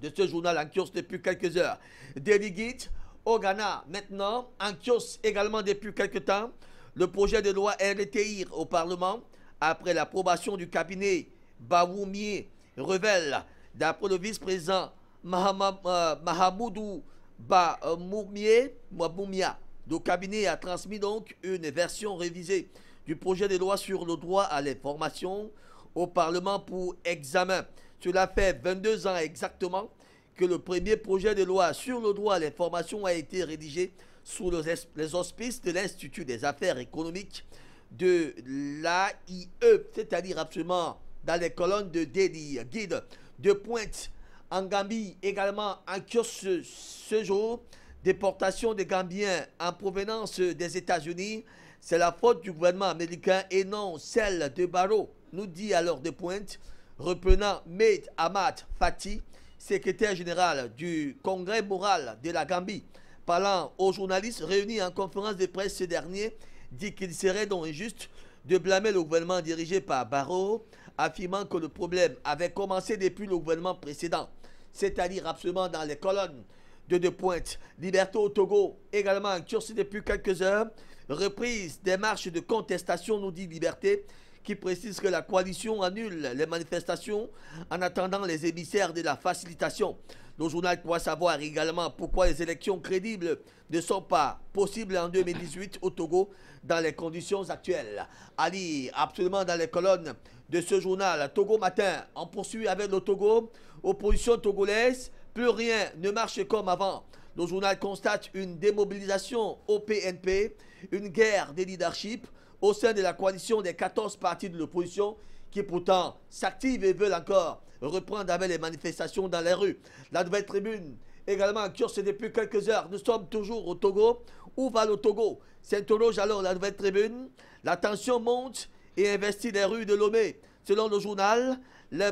S1: de ce journal en kiosque depuis quelques heures. Daily au Ghana, maintenant, en kiosque également depuis quelques temps, le projet de loi RTI au Parlement, après l'approbation du cabinet Bawoumier, révèle, d'après le vice-président euh, Mahamoudou Maboumia, le cabinet a transmis donc une version révisée du projet de loi sur le droit à l'information, au Parlement pour examen. Cela fait 22 ans exactement que le premier projet de loi sur le droit à l'information a été rédigé sous les auspices de l'Institut des affaires économiques de l'AIE, c'est-à-dire absolument dans les colonnes de délire. Guide de pointe en Gambie, également en curse ce jour. Déportation des Gambiens en provenance des États-Unis. C'est la faute du gouvernement américain et non celle de Barreau nous dit alors de pointe, reprenant Maid Ahmad Fati, secrétaire général du Congrès moral de la Gambie, parlant aux journalistes réunis en conférence de presse ce dernier, dit qu'il serait donc injuste de blâmer le gouvernement dirigé par Barreau, affirmant que le problème avait commencé depuis le gouvernement précédent, c'est-à-dire absolument dans les colonnes de deux Pointe. Liberté au Togo, également en depuis quelques heures, reprise des marches de contestation, nous dit Liberté, qui précise que la coalition annule les manifestations en attendant les émissaires de la facilitation. Le journal doit savoir également pourquoi les élections crédibles ne sont pas possibles en 2018 au Togo dans les conditions actuelles. Ali, absolument dans les colonnes de ce journal, Togo Matin, en poursuit avec le Togo, opposition togolaise, plus rien ne marche comme avant. Le journal constate une démobilisation au PNP, une guerre des leaderships, au sein de la coalition des 14 partis de l'opposition qui pourtant s'activent et veulent encore reprendre avec les manifestations dans les rues. La nouvelle tribune également curse depuis quelques heures. Nous sommes toujours au Togo. Où va le Togo S'interroge alors la nouvelle tribune. La tension monte et investit les rues de Lomé. Selon le journal, les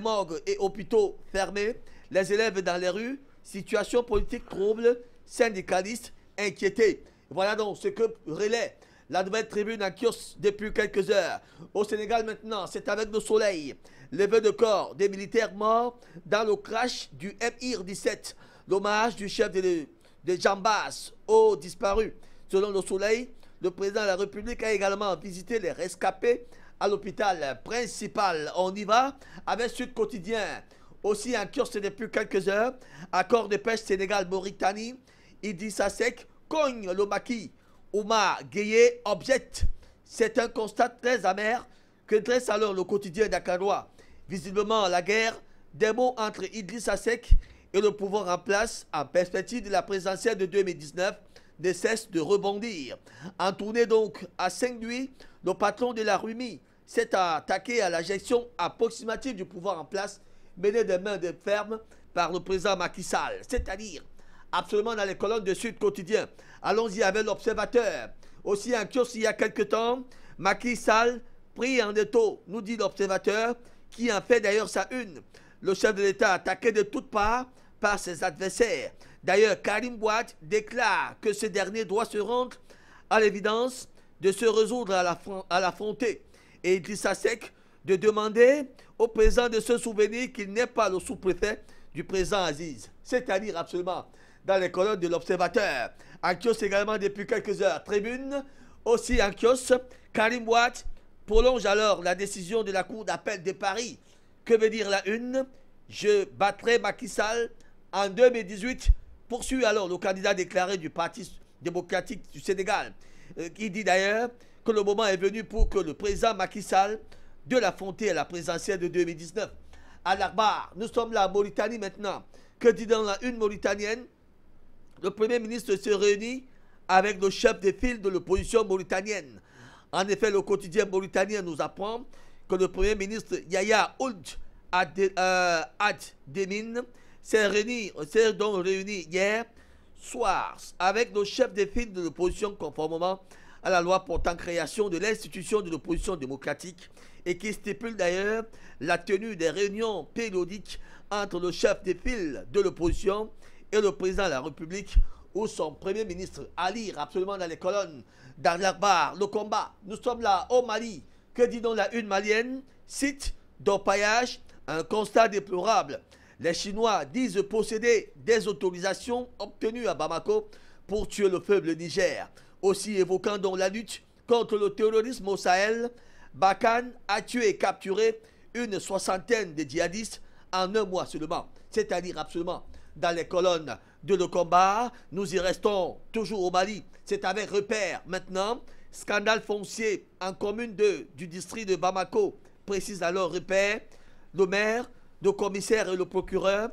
S1: morgues, et hôpitaux fermés, les élèves dans les rues, situation politique trouble, syndicalistes inquiétés. Voilà donc ce que relaie la nouvelle tribune à kiosque depuis quelques heures. Au Sénégal maintenant, c'est avec le soleil. vœux de corps des militaires morts dans le crash du MIR-17. L'hommage du chef de, de Jambas aux disparu. Selon le soleil, le président de la République a également visité les rescapés à l'hôpital principal. On y va avec Sud Quotidien. Aussi en kiosque depuis quelques heures, accord de pêche Sénégal-Mauritanie, Idissa Sec, cogne le Omar Gueye objecte. C'est un constat très amer que dresse alors le quotidien dakarois. Visiblement, la guerre des mots entre Idriss Asek et le pouvoir en place en perspective de la présidentielle de 2019 ne cesse de rebondir. En tournée donc à saint nuits, le patron de la RUMI s'est attaqué à la gestion approximative du pouvoir en place menée des mains de ferme par le président Macky Sall, c'est-à-dire absolument dans les colonnes de Sud Quotidien. Allons-y avec l'observateur. Aussi un kiosque il y a quelque temps, Macky Sall pris en étau, nous dit l'observateur, qui en fait d'ailleurs sa une. Le chef de l'État attaqué de toutes parts par ses adversaires. D'ailleurs, Karim Bouad déclare que ce dernier doit se rendre à l'évidence de se résoudre à l'affronter. il Et ça sec de demander au président de se souvenir qu'il n'est pas le sous-préfet du président Aziz. C'est-à-dire absolument dans les colonnes de l'Observateur. à également depuis quelques heures. Tribune, aussi à Karim Watt prolonge alors la décision de la Cour d'appel de Paris. Que veut dire la une Je battrai Macky Sall en 2018. Poursuit alors le candidat déclaré du Parti démocratique du Sénégal, euh, Il dit d'ailleurs que le moment est venu pour que le président Macky Sall de l'affronter à la présidentielle de 2019. À nous sommes la Mauritanie maintenant. Que dit dans la une mauritanienne le Premier ministre se réunit avec le chef de file de l'opposition mauritanienne. En effet, le quotidien mauritanien nous apprend que le Premier ministre Yaya Ould Ad, euh, demine s'est réuni, donc réuni hier soir avec le chef de file de l'opposition conformément à la loi portant création de l'institution de l'opposition démocratique et qui stipule d'ailleurs la tenue des réunions périodiques entre le chef de file de l'opposition et le président de la République ou son premier ministre à lire absolument dans les colonnes, dans l'Akbar, le combat. Nous sommes là au Mali. Que dit donc la une malienne Cite paillage un constat déplorable. Les Chinois disent posséder des autorisations obtenues à Bamako pour tuer le peuple Niger. Aussi évoquant donc la lutte contre le terrorisme au Sahel, Bakan a tué et capturé une soixantaine de djihadistes en un mois seulement, c'est-à-dire absolument dans les colonnes de le combat Nous y restons toujours au Mali. C'est avec repère maintenant. Scandale foncier en commune du district de Bamako, précise alors repère. Le maire, le commissaire et le procureur,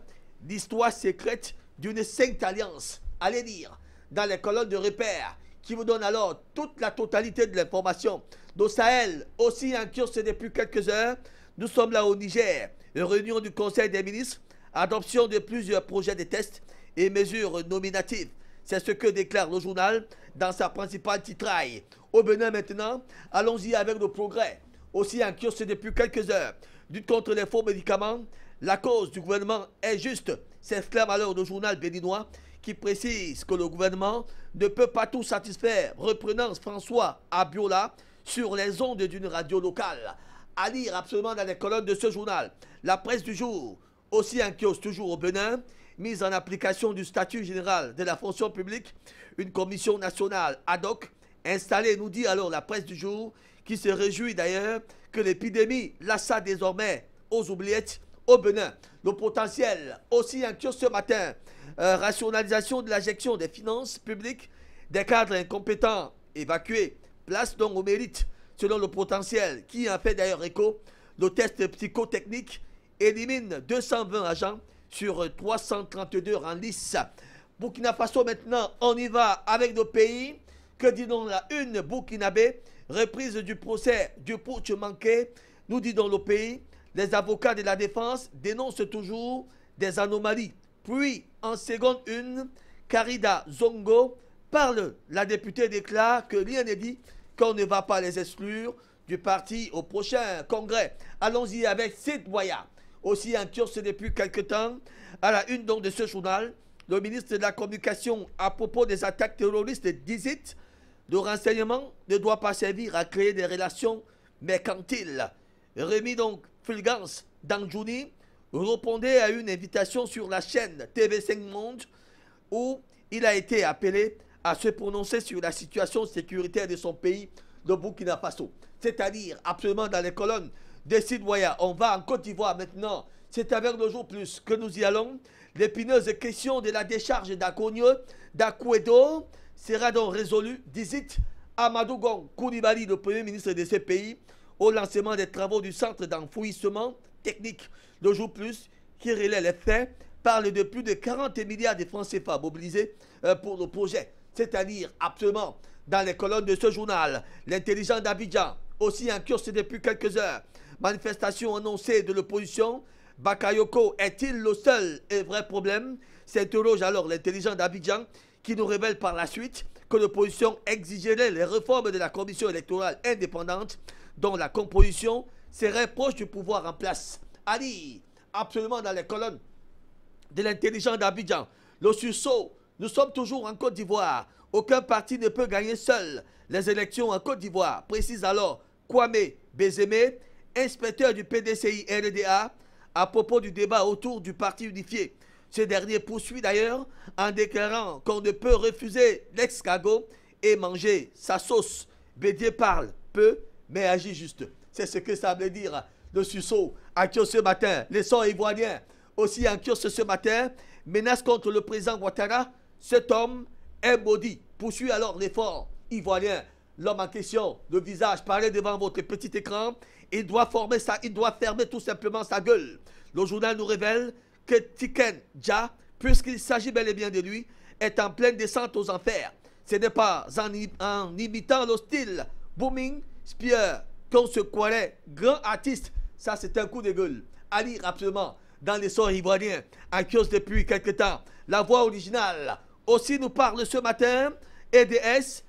S1: l'histoire secrète d'une sainte alliance, allez lire dans les colonnes de repère, qui vous donne alors toute la totalité de l'information. Nos Sahel, aussi en c'est depuis quelques heures, nous sommes là au Niger, réunion du Conseil des ministres adoption de plusieurs projets de tests et mesures nominatives. C'est ce que déclare le journal dans sa principale titraille. Au Bénin maintenant, allons-y avec nos progrès. Aussi en depuis quelques heures, lutte contre les faux médicaments, la cause du gouvernement est juste, s'exclame alors le journal béninois qui précise que le gouvernement ne peut pas tout satisfaire, reprenant François Abiola sur les ondes d'une radio locale. À lire absolument dans les colonnes de ce journal. La presse du jour aussi un kiosque toujours au Benin, mise en application du statut général de la fonction publique, une commission nationale ad hoc installée, nous dit alors la presse du jour, qui se réjouit d'ailleurs que l'épidémie lassa désormais aux oubliettes au Benin. Le potentiel, aussi un kiosque ce matin, euh, rationalisation de l'injection des finances publiques, des cadres incompétents évacués, place donc au mérite selon le potentiel, qui en fait d'ailleurs écho, le test psychotechnique élimine 220 agents sur 332 en lice. Burkina Faso maintenant, on y va avec nos pays. Que dit-on la une Burkinabé Reprise du procès du putsch manqué. Nous dit le pays, les avocats de la défense dénoncent toujours des anomalies. Puis, en seconde une, Karida Zongo parle. La députée déclare que rien n'est dit, qu'on ne va pas les exclure du parti au prochain congrès. Allons-y avec cette voyage aussi en Turquie depuis quelque temps. À la une donc de ce journal, le ministre de la Communication, à propos des attaques terroristes 18 de renseignement ne doit pas servir à créer des relations mercantiles. Rémi donc Fulgence Danjouni répondait à une invitation sur la chaîne TV5 Monde où il a été appelé à se prononcer sur la situation sécuritaire de son pays, le Burkina Faso. C'est-à-dire absolument dans les colonnes des citoyens. On va en Côte d'Ivoire maintenant. C'est avec le jour plus que nous y allons. L'épineuse question de la décharge d'Akonio, d'Akouedo, sera donc résolue. Visite Amadou Gon le premier ministre de ce pays, au lancement des travaux du centre d'enfouissement technique. Le jour plus, qui relaie les faits, parle de plus de 40 milliards de francs CFA mobilisés euh, pour le projet. C'est-à-dire, absolument, dans les colonnes de ce journal, l'intelligent d'Abidjan, aussi en depuis quelques heures, Manifestation annoncée de l'opposition. Bakayoko est-il le seul et vrai problème S'interroge alors l'intelligent d'Abidjan qui nous révèle par la suite que l'opposition exigerait les réformes de la commission électorale indépendante dont la composition serait proche du pouvoir en place. Ali, absolument dans les colonnes de l'intelligent d'Abidjan, le sursaut, nous sommes toujours en Côte d'Ivoire. Aucun parti ne peut gagner seul les élections en Côte d'Ivoire, précise alors Kwame Bézémé inspecteur du PDCI lda à propos du débat autour du parti unifié. Ce dernier poursuit d'ailleurs en déclarant qu'on ne peut refuser l'ex-cago et manger sa sauce. Bédier parle peu, mais agit juste. C'est ce que ça veut dire le susseau à Kios ce matin. Les sons ivoiriens aussi en Kios ce matin. Menace contre le président Ouattara. Cet homme est maudit. Poursuit alors l'effort ivoirien l'homme en question, le visage, paraît devant votre petit écran. Il doit fermer tout simplement sa gueule. Le journal nous révèle que Tiken Dja, puisqu'il s'agit bel et bien de lui, est en pleine descente aux enfers. Ce n'est pas en, imitant le style booming, Spear, qu'on se croirait grand artiste. Ça, c'est un coup de gueule. À lire absolument dans les sons ivoiriens, à cause depuis quelque temps. La voix originale aussi nous parle ce matin. EDS,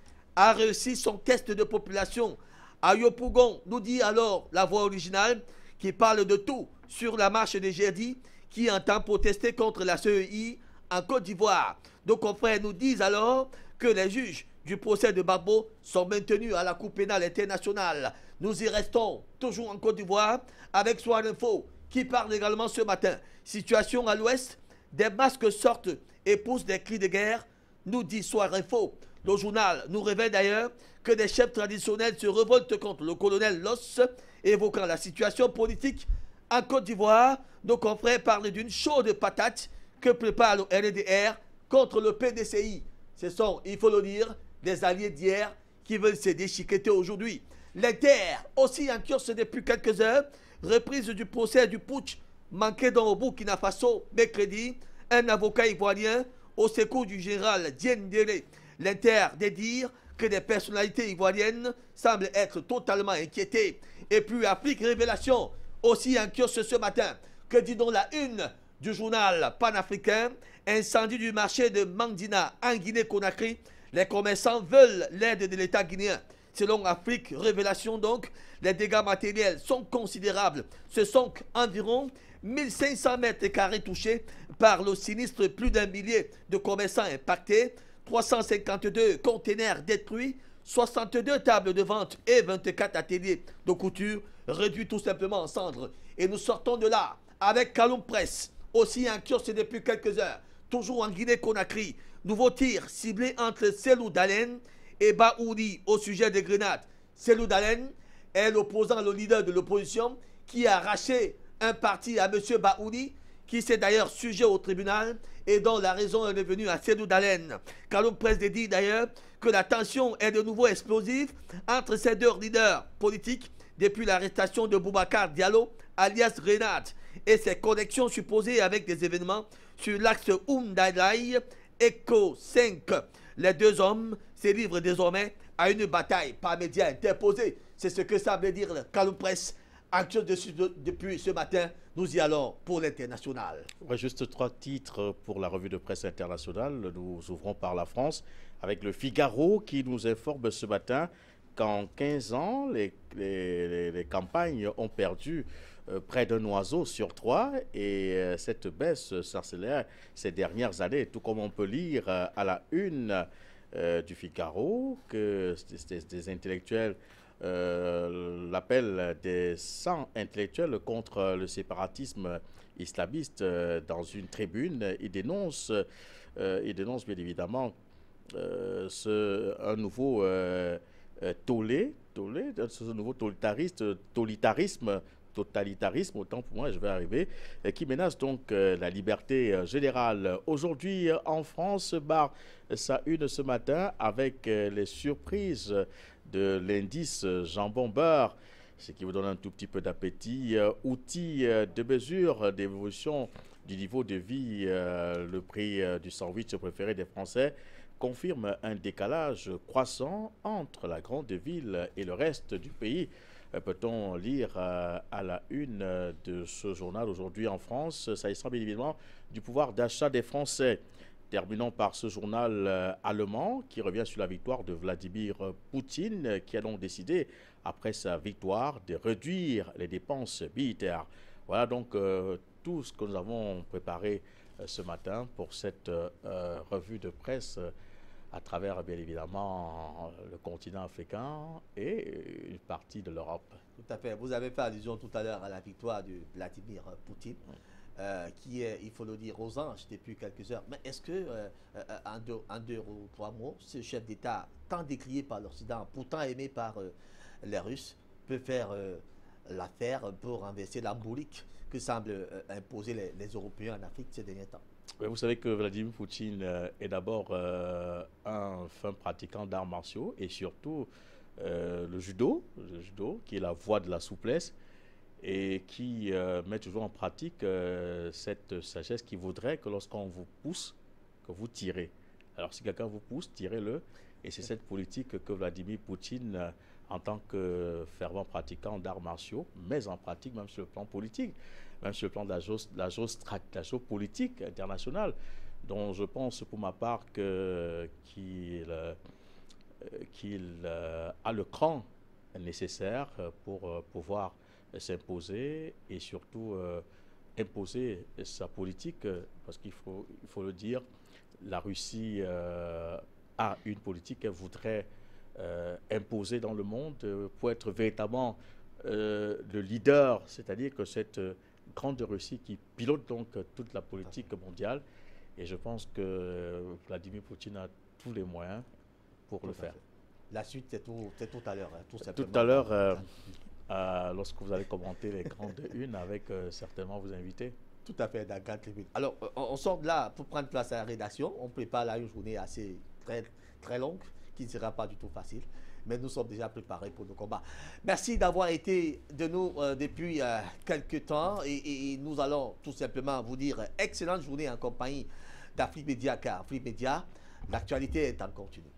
S1: a réussi son test de population. Ayopougon nous dit alors la voix originale qui parle de tout sur la marche des Gerdi qui entend protester contre la CEI en Côte d'Ivoire. Nos confrères nous disent alors que les juges du procès de Babo sont maintenus à la Cour pénale internationale. Nous y restons toujours en Côte d'Ivoire avec Soir Info qui parle également ce matin. Situation à l'ouest, des masques sortent et poussent des cris de guerre, nous dit Soir Info. Le journal nous révèle d'ailleurs que des chefs traditionnels se révoltent contre le colonel Loss, évoquant la situation politique en Côte d'Ivoire. Nos confrères parlent d'une chaude patate que prépare le RDR contre le PDCI. Ce sont, il faut le dire, des alliés d'hier qui veulent se déchiqueter aujourd'hui. Les terres, aussi en curse depuis quelques heures, reprise du procès du putsch manqué dans le Burkina Faso mercredi, un avocat ivoirien au secours du général Diendéré L'Inter dire que des personnalités ivoiriennes semblent être totalement inquiétées. Et puis Afrique Révélation, aussi inquiète ce matin, que dit donc la une du journal panafricain, incendie du marché de Mandina en Guinée-Conakry, les commerçants veulent l'aide de l'État guinéen. Selon Afrique Révélation donc, les dégâts matériels sont considérables. Ce sont environ 1500 mètres carrés touchés par le sinistre, plus d'un millier de commerçants impactés. 352 containers détruits, 62 tables de vente et 24 ateliers de couture réduits tout simplement en cendres. Et nous sortons de là avec Caloum Press, aussi un depuis quelques heures, toujours en Guinée-Conakry. Nouveau tir ciblé entre Selou Dalen et Baouri au sujet des grenades. Selou Dalen est l'opposant, le leader de l'opposition qui a arraché un parti à M. Baouri, qui s'est d'ailleurs sujet au tribunal et dont la raison est devenue assez d'haleine. Calum Presse dit d'ailleurs que la tension est de nouveau explosive entre ces deux leaders politiques depuis l'arrestation de Boubacar Diallo, alias Renat, et ses connexions supposées avec des événements sur l'axe Umdalai Echo 5. Les deux hommes se livrent désormais à une bataille par médias interposés. C'est ce que ça veut dire le Presse Action depuis ce matin, nous y allons pour l'international.
S2: juste trois titres pour la revue de presse internationale. Nous ouvrons par la France avec le Figaro qui nous informe ce matin qu'en 15 ans, les, campagnes ont perdu euh, près d'un oiseau sur trois et euh, cette baisse s'accélère ces dernières années, tout comme on peut lire euh, à la une du Figaro que des intellectuels euh, l'appel des 100 intellectuels contre le séparatisme islamiste euh, dans une tribune. Il dénonce, euh, dénonce bien évidemment ce, un nouveau tollé, ce nouveau totalitarisme totalitarisme, autant pour moi, je vais arriver, qui menace donc la liberté générale. Aujourd'hui, en France, barre sa une ce matin avec les surprises de l'indice jambon beurre, ce qui vous donne un tout petit peu d'appétit. Euh, outil euh, de mesure d'évolution du niveau de vie, euh, le prix du sandwich préféré des Français confirme un décalage croissant entre la grande ville et le reste du pays. Peut-on lire à la une de ce journal aujourd'hui en France, ça s'agissant bien évidemment du pouvoir d'achat des Français. Terminons par ce journal euh, allemand qui revient sur la victoire de Vladimir Poutine qui a donc décidé, après sa victoire, de réduire les dépenses militaires. Voilà donc euh, tout ce que nous avons préparé euh, ce matin pour cette revue de presse à travers bien évidemment le continent africain et une partie de l'Europe.
S1: Tout à fait. Vous avez fait allusion tout à l'heure à la victoire de Vladimir Poutine. Euh, qui est, il faut le dire, aux anges depuis quelques heures. Mais est-ce que, en, euh, euh, deux, en, deux, ou trois mots, ce chef d'État, tant décrié par l'Occident, pourtant aimé par les Russes, peut faire l'affaire pour renverser l'embolique que semblent imposer les, Européens en Afrique ces derniers temps
S2: vous savez que Vladimir Poutine est d'abord un fin pratiquant d'arts martiaux et surtout le judo, le judo qui est la voie de la souplesse et qui euh, met toujours en pratique euh, cette sagesse qui voudrait que lorsqu'on vous pousse, que vous tirez. Alors si quelqu'un vous pousse, tirez-le. Et c'est cette politique que Vladimir Poutine, euh, en tant que fervent pratiquant d'arts martiaux, met en pratique même sur le plan politique, même sur le plan de la, de internationale, dont je pense pour ma part qu'il a le cran nécessaire pour pouvoir s'imposer et surtout euh, imposer sa politique, euh, parce qu'il faut, il faut le dire, la Russie euh, a une politique qu'elle voudrait imposer dans le monde pour être véritablement le leader, c'est-à-dire que cette grande Russie qui pilote donc toute la politique mondiale. Et je pense que Vladimir Poutine a tous les moyens pour le faire.
S1: La suite, c'est tout, tout, à l'heure. Hein, tout tout, tout, à
S2: l'heure, [LAUGHS] Euh, lorsque vous allez commenter les grandes une avec euh, certainement vos invités. Tout à fait,
S1: d'accord Alors, euh, on sort de là pour prendre place à la rédaction. On prépare là une journée assez très, très longue qui ne sera pas du tout facile. Mais nous sommes déjà préparés pour nos combats. Merci d'avoir été de nous depuis quelques temps. Et, nous allons tout simplement vous dire excellente journée en compagnie d'Afrique Média, car Afrique Média, l'actualité est en continu.